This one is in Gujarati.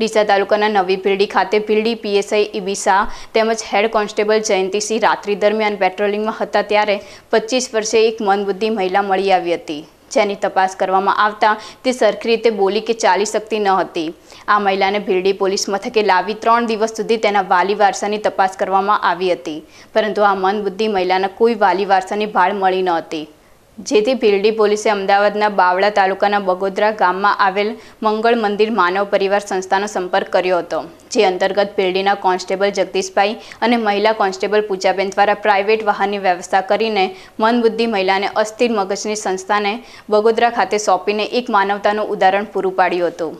ડીસા તાલુકાના નવી ભીરડી ખાતે ભીરડી પીએસઆઈ ઇબીસા તેમજ હેડ કોન્સ્ટેબલ જયંતિસિંહ રાત્રિ દરમિયાન પેટ્રોલિંગમાં હતા ત્યારે પચીસ વર્ષે એક મંદબુદ્ધિ મહિલા મળી આવી હતી જેની તપાસ કરવામાં આવતા તે સરખી રીતે બોલી કે ચાલી શકતી ન હતી આ મહિલાને ભીરડી પોલીસ મથકે લાવી ત્રણ દિવસ સુધી તેના વાલી વારસાની તપાસ કરવામાં આવી હતી પરંતુ આ મંદબુદ્ધિ મહિલાના કોઈ વાલી વારસાની ભાળ મળી ન હતી જેથી ભીલડી પોલીસે અમદાવાદના બાવળા તાલુકાના બગોદરા ગામમાં આવેલ મંગળ મંદિર માનવ પરિવાર સંસ્થાનો સંપર્ક કર્યો હતો જે અંતર્ગત ભીલડીના કોન્સ્ટેબલ જગદીશભાઈ અને મહિલા કોન્સ્ટેબલ પૂજાબેન દ્વારા પ્રાઇવેટ વાહનની વ્યવસ્થા કરીને મનબુદ્ધિ મહિલાને અસ્થિર મગજની સંસ્થાને બગોદરા ખાતે સોંપીને એક માનવતાનું ઉદાહરણ પૂરું પાડ્યું હતું